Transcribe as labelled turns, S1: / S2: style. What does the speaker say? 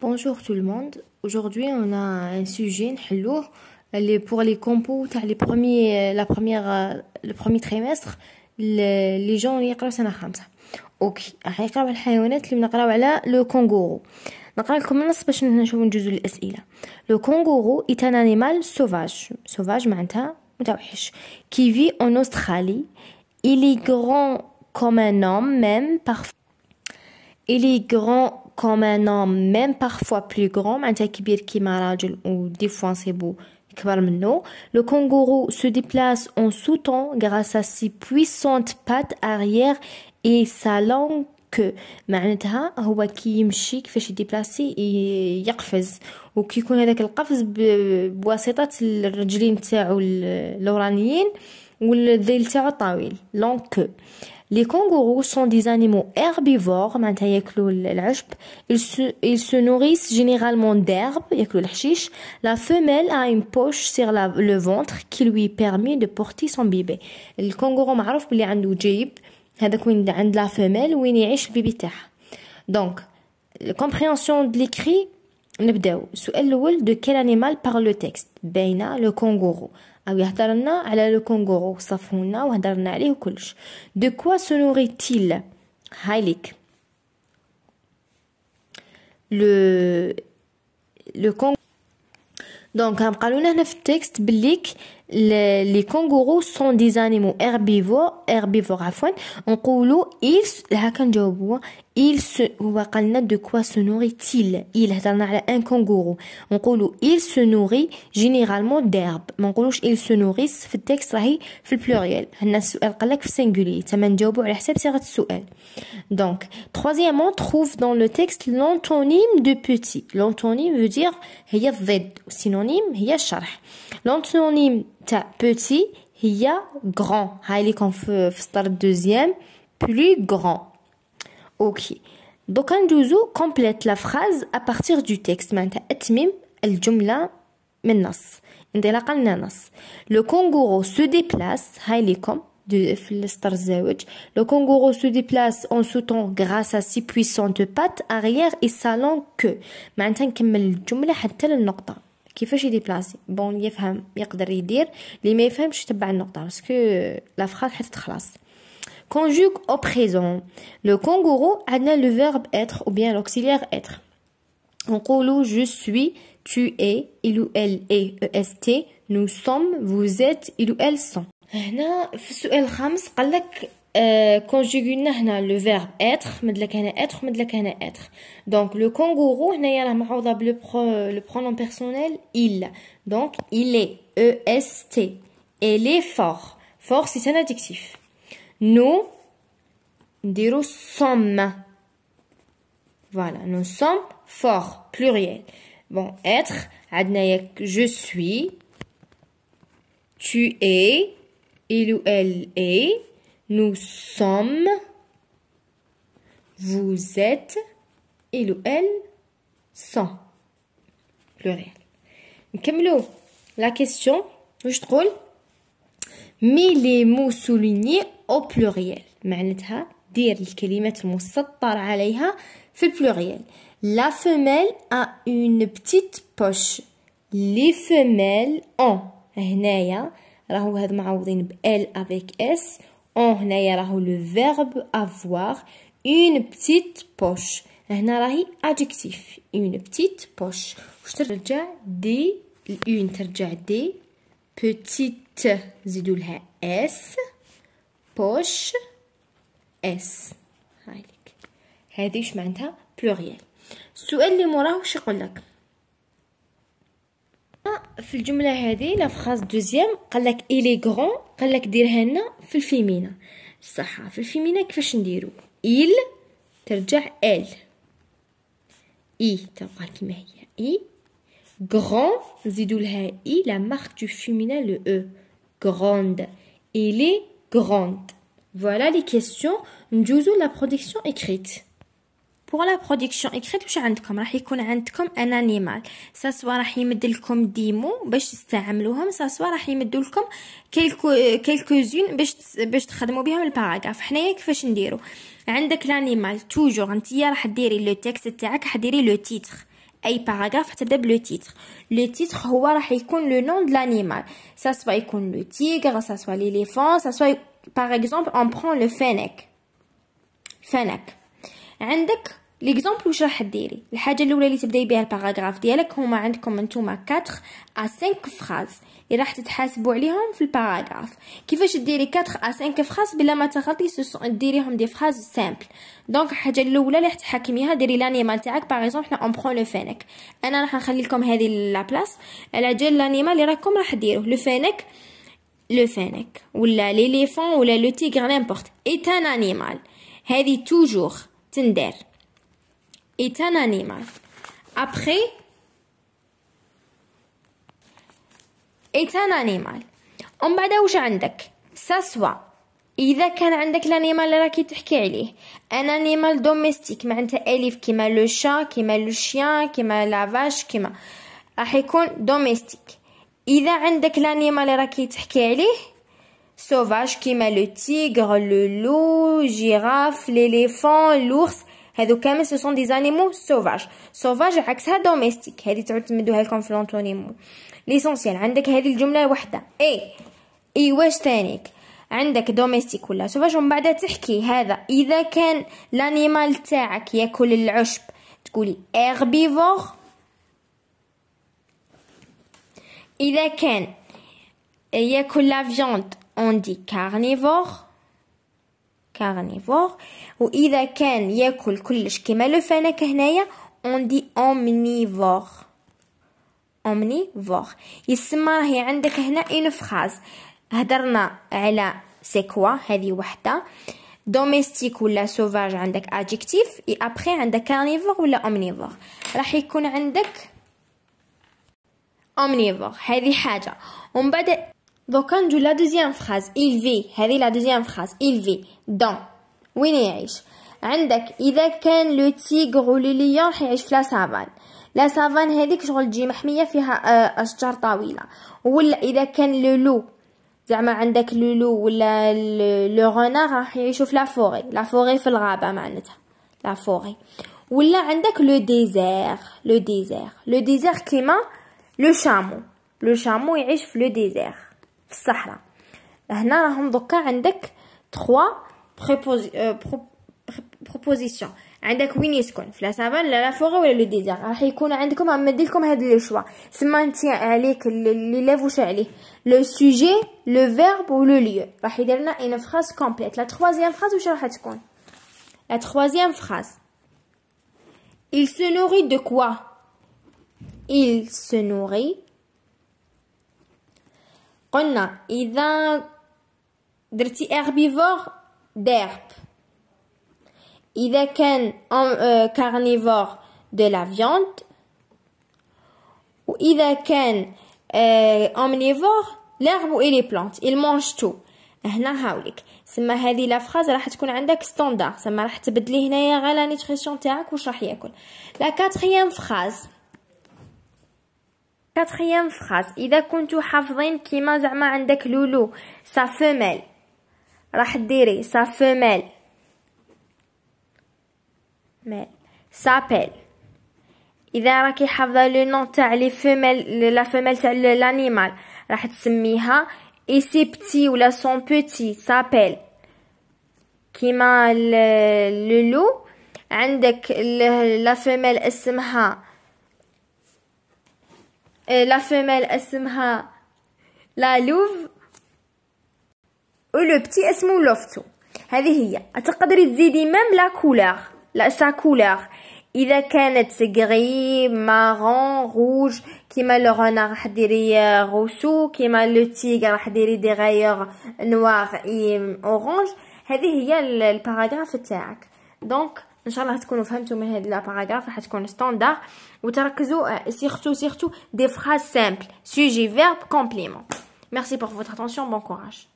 S1: Bonjour tout le monde, aujourd'hui on a un sujet, un sujet pour les compos premiers, euh, la première, euh, le premier trimestre, les gens qui ont l'air de l'année 5. Ok, on va lire les animaux et on va le kangourou. On va lire le kangourou pour que nous puissions avoir des questions. Le kangourou est un animal sauvage qui vit en Australie. Il est grand comme un homme, même parfois comme un homme même parfois plus grand ou le kangourou se déplace en sautant grâce à ses puissantes pattes arrière et sa langue que معناتها هو كي يمشي كيفاش يديبلاسي يقفز وكيكون هذاك القفز بواسطه الرجلين تاعو والذيل تاعو طويل لونك les kangourous sont des animaux herbivores, ils se, ils se nourrissent généralement d'herbes, La femelle a une poche sur le ventre qui lui permet de porter son bébé. Le kangourou معروف بلي عنده جيب هذاك وين عند لا فيميل وين يعيش البيبي تاعها. Donc, compréhension de l'écrit, نبداو. السؤال الأول de quel animal parle le texte؟ بين le kangourou. أو يهضرلنا على لو كونغورو صفهولنا وهضرلنا عليه وكلش دو كوا سو تيل هايليك لو لو كونغ دونك هم قالونا لنا هنا في التكست بليك لي كونغورو سون دي زانيمو اربيفور اربيفور عفوا نقولوا ايلس هكا نجاوبوا il se وقالنا de quoi se nourrit-il il هضرنا على un kangourou نقولوا il se nourrit généralement d'herbe ما نقولوش il se nourrit. في التكست راهي في البلوريال هنا السؤال قالك في singulier تما نجاوبوا على حساب صيغه السؤال donc troisièmement trouve dans le texte l'antonyme de petit l'antonyme veut dire هي الضد synonyme هي الشرح l'antonyme تاع petit هي grand هاي اللي كان في السطر الدوزيام plus grand Ok, donc un Jouzou complète la phrase à partir du texte, Maintenant, à dire la phrase par le texte. Donc, le kangourou se déplace, c'est le de la Le kangourou se déplace en sautant grâce à ses puissantes pattes arrière et sa langue queue. Maintenant, à qu'il termine la phrase jusqu'à la pointe. Comment il se déplace Bon, il peut dire ce qu'il dire, mais il ne comprend pas ce Parce que euh, la phrase est terminée conjugue au présent. Le kangourou a le verbe être ou bien l'auxiliaire être. On dit je suis, tu es, il ou elle est, est, nous sommes, vous êtes, il ou elle sont. هنا في السؤال الخامس قال لك كونجيغينا هنا لو فيرب être, مدلك هنا اتر مدلك هنا être donc le كونغورو هنايا راه معوضه بلو le pronom personnel il Donc, il est e s t elle est fort fort c'est un adjectif nous nous sommes. Voilà, nous sommes forts, pluriel. Bon, être, je suis, tu es, il ou elle est, nous sommes, vous êtes, il ou elle sont. Pluriel. Camilo, la question, je trouve, mais les mots soulignés أو بلوغيال معناتها دير الكلمات المسطر عليها في البلوريال لا فميل ا اون بتيت بوش لي فميل اون هنايا راهو هاد معوضين ب ال افيك اس اون هنايا راهو لو فيرب افوار اون بتيت بوش هنا راهي ادجكتيف اون بتيت بوش واش ترجع دي اون ترجع دي بتيت زيدولها اس بوش اس هايلك هذه واش معناتها بلوريال السؤال اللي موراه واش يقول لك آه، في الجمله هذه لا فراس دوزيام قال لك الي غران قال لك ديرها لنا في الفيمينا صح في الفيمينا كيفاش نديرو ايل ترجع ال اي تبقى كيما هي اي grand نزيدو لها اي لا مارك دو فيمينا لو او grande il grande. Voilà les questions. نجوزو la production écrite. بوغ لا برودكسيون اكريت واش عندكم راح يكون عندكم ان انيمال ساسوا راح يمد لكم ديمو باش تستعملوهم ساسوا راح يمدوا لكم كيلكو كيلكوزين باش باش تخدموا بهم الباراغراف حنايا كيفاش نديرو عندك لانيمال توجور انتيا راح ديري لو تيكست تاعك راح ديري لو تيتر Et le paragraphe, c'est le titre. Le titre, le nom de l'animal. Ça soit le tigre, ça soit l'éléphant, ça soit, par exemple, on prend le fennec. Fennec. ليكزامبل واش راح ديري الحاجه الاولى اللي تبداي بها الباراغراف ديالك هما عندكم نتوما 4 ا 5 فراز اللي راح تتحاسبوا عليهم في الباراغراف كيفاش ديري 4 ا 5 فراز بلا ما تغلطي ديريهم دي فراز سامبل دونك الحاجه الاولى اللي راح تحكميها ديري لانيمال تاعك باغ اكزومبل حنا اون برون لو فينك انا راح نخلي لكم هذه لا بلاص على جال لانيمال اللي راكم راح ديروه لو فينك لو فينك ولا ليليفون ولا لو تيغ نيمبورت ايت ان انيمال هذه توجور تندير est un animal. Après, est un animal. ومن بعد وش عندك ساسوا اذا كان عندك الانيمال اللي راكي تحكي عليه ان انيمال دوميستيك معناتها اليف كيما لو شا كيما لو شيان كيما لا فاش كيما راح يكون دوميستيك اذا عندك الانيمال اللي راكي تحكي عليه سوفاج كيما لو تيغر لو لو جيراف ليليفون لورس هذو كامل سو سون دي زانيمو سوفاج سوفاج عكسها دوميستيك هذه تعود تمدوها لكم في لونتونيمو ليسونسيال عندك هذه الجمله وحده اي اي واش ثانيك عندك دوميستيك ولا سوفاج ومن بعد تحكي هذا اذا كان لانيمال تاعك ياكل العشب تقولي اغبيفور اذا كان ياكل لا فيوند اون دي كارنيفور كارنيفور وإذا كان ياكل كلش كيما لو فانك هنايا اون دي اومنيفور اومنيفور يسمى راهي عندك هنا اون فراز هدرنا على سيكوا هذه وحده دوميستيك ولا سوفاج عندك ادجكتيف اي ابري عندك كارنيفور ولا اومنيفور راح يكون عندك اومنيفور هذه حاجه ومن بعد Donc, on la deuxième phrase. Il vit. هذه la deuxième phrase. Il vit. Dans. il يعيش عندك اذا كان لو تيغ le ليون راح يعيش في لا سافان لا سافان هذيك شغل تجي محمية فيها اشجار طويلة ولا اذا كان لو لو زعما عندك لو لو ولا لو غونار راح يعيشوا في لا فوري لا فوري في la معناتها لا فوري ولا عندك لو ديزير لو ديزير Le ديزير كيما لو chameau. لو chameau يعيش في لو ديزير ça, là. On a trois euh, propositions. On a trois propositions. On a trois propositions. On a trois propositions. On a trois propositions. On a trois propositions. On a trois propositions. trois propositions. trois propositions. trois propositions. قلنا إذا درتي اغبيفور ديرب إذا كان كارنيفور دو لا فيوند وإذا كان اومنيفور euh, l'herbe اي لي بلانت il mange tout هنا هاوليك سما هذه لا فراز راح تكون عندك ستاندار سما راح تبدلي هنايا غير لا نيتريسيون تاعك واش راح ياكل لا كاتريام فراز كاتخيام فخاس اذا كنتو حافظين كيما زعما عندك لولو سا فيميل راح ديري سا فمال مال سابيل اذا راكي حافظه لو نون تاع لي فمال لا فمال تاع لانيمال راح تسميها اي سي بتي ولا سون بوتي سابيل كيما لولو عندك لا فمال اسمها لا فيميل اسمها لا لوف ولو بتي اسمه لوفتو هذه هي تقدري تزيدي ميم لا كولور لا سا كولور اذا كانت غري مارون روج كيما لو رونار راح ديري روسو كيما لو تيغ راح ديري دي غايور نوار اي اورانج هذه هي الباراغراف تاعك دونك Inchallah, vous avez compris cette paragraphe, ça va être standard, et surtout surtout des phrases simples, sujet, verbe, complément. Merci pour votre attention, bon courage.